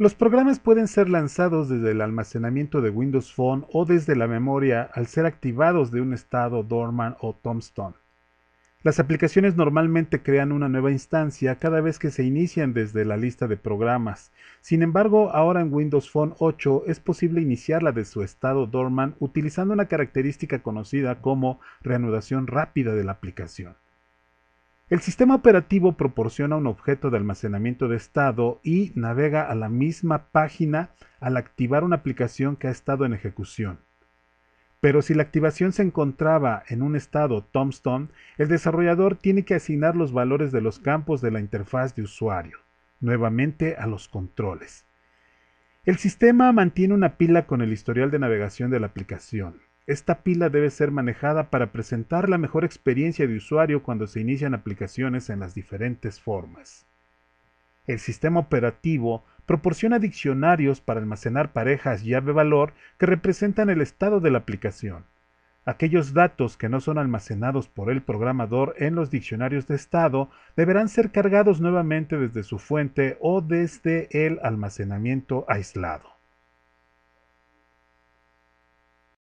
Los programas pueden ser lanzados desde el almacenamiento de Windows Phone o desde la memoria al ser activados de un estado dormant o tombstone. Las aplicaciones normalmente crean una nueva instancia cada vez que se inician desde la lista de programas. Sin embargo, ahora en Windows Phone 8 es posible iniciarla de su estado dormant utilizando una característica conocida como reanudación rápida de la aplicación. El sistema operativo proporciona un objeto de almacenamiento de estado y navega a la misma página al activar una aplicación que ha estado en ejecución. Pero si la activación se encontraba en un estado tombstone, el desarrollador tiene que asignar los valores de los campos de la interfaz de usuario, nuevamente a los controles. El sistema mantiene una pila con el historial de navegación de la aplicación. Esta pila debe ser manejada para presentar la mejor experiencia de usuario cuando se inician aplicaciones en las diferentes formas. El sistema operativo proporciona diccionarios para almacenar parejas llave-valor que representan el estado de la aplicación. Aquellos datos que no son almacenados por el programador en los diccionarios de estado deberán ser cargados nuevamente desde su fuente o desde el almacenamiento aislado.